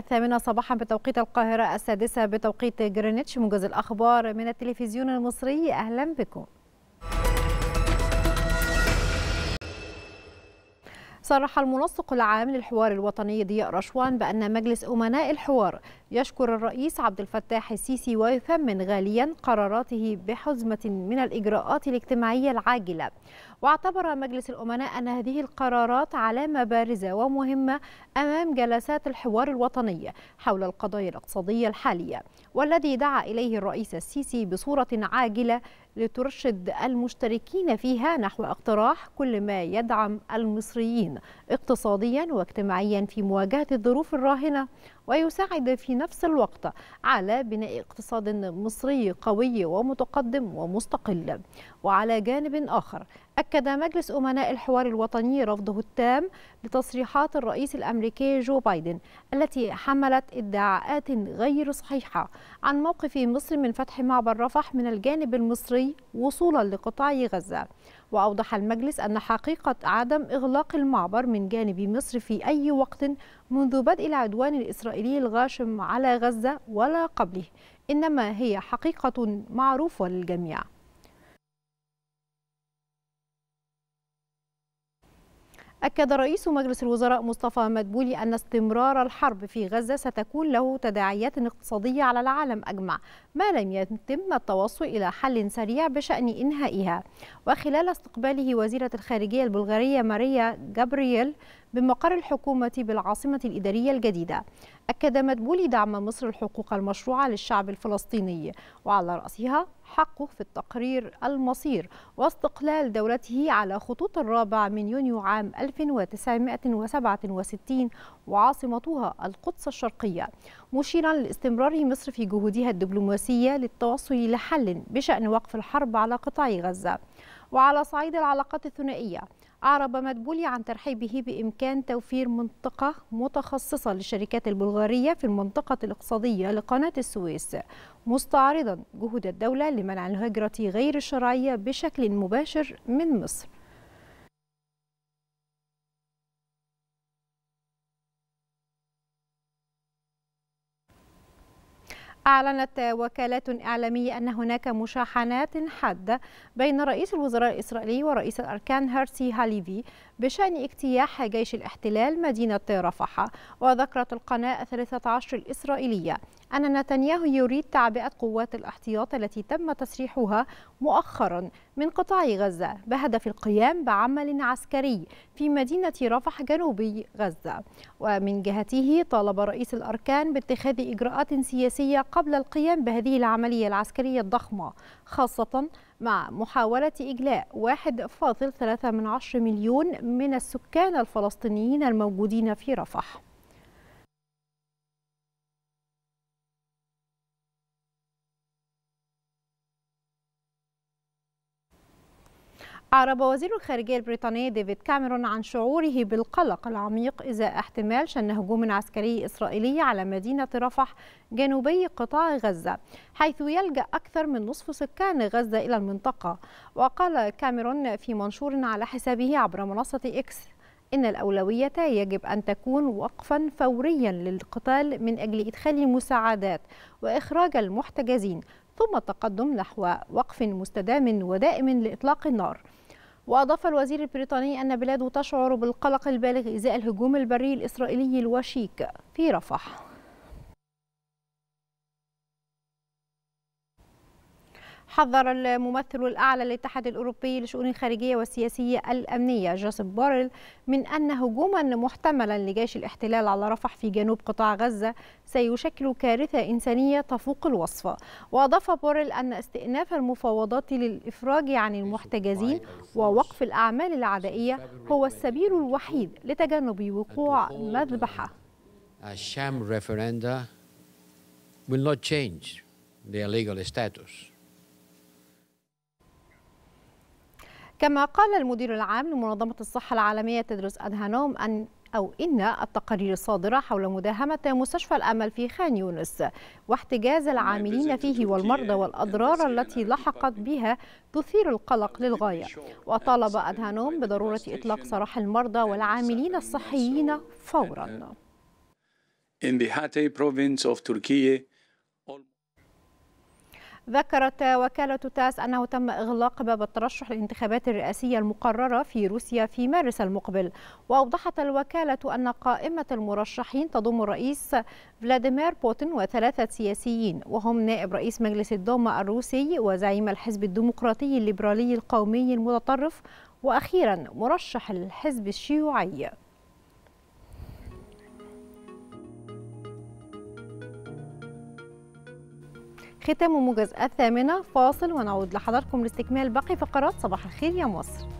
الثامنة صباحا بتوقيت القاهرة السادسة بتوقيت جرينتش موجز الأخبار من التلفزيون المصري أهلا بكم صرح المنسق العام للحوار الوطني ضياء رشوان بأن مجلس أمناء الحوار يشكر الرئيس عبد الفتاح السيسي ويثمن غاليا قراراته بحزمة من الإجراءات الاجتماعية العاجلة واعتبر مجلس الأمناء أن هذه القرارات علامة بارزة ومهمة أمام جلسات الحوار الوطنية حول القضايا الاقتصادية الحالية والذي دعا إليه الرئيس السيسي بصورة عاجلة لترشد المشتركين فيها نحو اقتراح كل ما يدعم المصريين اقتصاديا واجتماعيا في مواجهة الظروف الراهنة ويساعد في نفس الوقت على بناء اقتصاد مصري قوي ومتقدم ومستقل وعلى جانب آخر أكد مجلس أمناء الحوار الوطني رفضه التام لتصريحات الرئيس الأمريكي جو بايدن التي حملت ادعاءات غير صحيحة عن موقف مصر من فتح معبر رفح من الجانب المصري وصولا لقطاع غزة وأوضح المجلس أن حقيقة عدم إغلاق المعبر من جانب مصر في أي وقت منذ بدء العدوان الإسرائيلي الغاشم على غزة ولا قبله إنما هي حقيقة معروفة للجميع أكد رئيس مجلس الوزراء مصطفى مدبولي أن استمرار الحرب في غزة ستكون له تداعيات اقتصادية على العالم أجمع ما لم يتم التوصل إلى حل سريع بشأن إنهائها وخلال استقباله وزيرة الخارجية البلغارية ماريا جابرييل بمقر الحكومة بالعاصمة الإدارية الجديدة أكد مدبولي دعم مصر الحقوق المشروعة للشعب الفلسطيني وعلى رأسها حقه في التقرير المصير واستقلال دولته على خطوط الرابع من يونيو عام 1967 وعاصمتها القدس الشرقية مشيرا لاستمرار مصر في جهودها الدبلوماسية للتوصل لحل بشأن وقف الحرب على قطاع غزة وعلى صعيد العلاقات الثنائية أعرب مدبولي عن ترحيبه بإمكان توفير منطقة متخصصة للشركات البلغارية في المنطقة الاقتصادية لقناة السويس مستعرضا جهود الدولة لمنع الهجرة غير الشرعية بشكل مباشر من مصر أعلنت وكالات إعلامية أن هناك مشاحنات حادة بين رئيس الوزراء الإسرائيلي ورئيس الأركان هيرسي هاليفي بشأن اجتياح جيش الاحتلال مدينة رفح وذكرت القناة 13 الإسرائيلية أن نتنياهو يريد تعبئة قوات الاحتياط التي تم تسريحها مؤخرا من قطاع غزة بهدف القيام بعمل عسكري في مدينة رفح جنوبي غزة ومن جهته طالب رئيس الأركان باتخاذ إجراءات سياسية قبل القيام بهذه العملية العسكرية الضخمة خاصة مع محاولة إجلاء 1.3 مليون من السكان الفلسطينيين الموجودين في رفح أعرب وزير الخارجية البريطاني ديفيد كاميرون عن شعوره بالقلق العميق إزاء احتمال شن هجوم عسكري إسرائيلي على مدينة رفح جنوبي قطاع غزة حيث يلجأ أكثر من نصف سكان غزة إلى المنطقة وقال كاميرون في منشور على حسابه عبر منصة إكس إن الأولوية يجب أن تكون وقفا فوريا للقتال من أجل إدخال مساعدات وإخراج المحتجزين ثم التقدم نحو وقف مستدام ودائم لإطلاق النار وأضاف الوزير البريطاني أن بلاده تشعر بالقلق البالغ إزاء الهجوم البري الإسرائيلي الوشيك في رفح حذر الممثل الأعلى للاتحاد الأوروبي لشؤون الخارجية والسياسية الأمنية جوزيف بوريل من أن هجوما محتملا لجيش الاحتلال على رفح في جنوب قطاع غزة سيشكل كارثة إنسانية تفوق الوصف وأضاف بوريل أن استئناف المفاوضات للإفراج عن المحتجزين ووقف الأعمال العدائية هو السبيل الوحيد لتجنب وقوع مذبحة will not change their legal status. كما قال المدير العام لمنظمة الصحة العالمية تدرس أدهانوم أن أو إن التقارير الصادرة حول مداهمة مستشفى الأمل في خان يونس واحتجاز العاملين فيه والمرضى والأضرار التي لحقت بها تثير القلق للغاية وطالب أدهانوم بضرورة إطلاق سراح المرضى والعاملين الصحيين فوراً. In the Hatay province of Turkey, ذكرت وكالة تاس أنه تم إغلاق باب الترشح للانتخابات الرئاسية المقررة في روسيا في مارس المقبل وأوضحت الوكالة أن قائمة المرشحين تضم الرئيس فلاديمير بوتين وثلاثة سياسيين وهم نائب رئيس مجلس الدوما الروسي وزعيم الحزب الديمقراطي الليبرالي القومي المتطرف وأخيرا مرشح الحزب الشيوعي ختام وموجز الثامنة فاصل ونعود لحضركم لاستكمال باقي فقرات صباح الخير يا مصر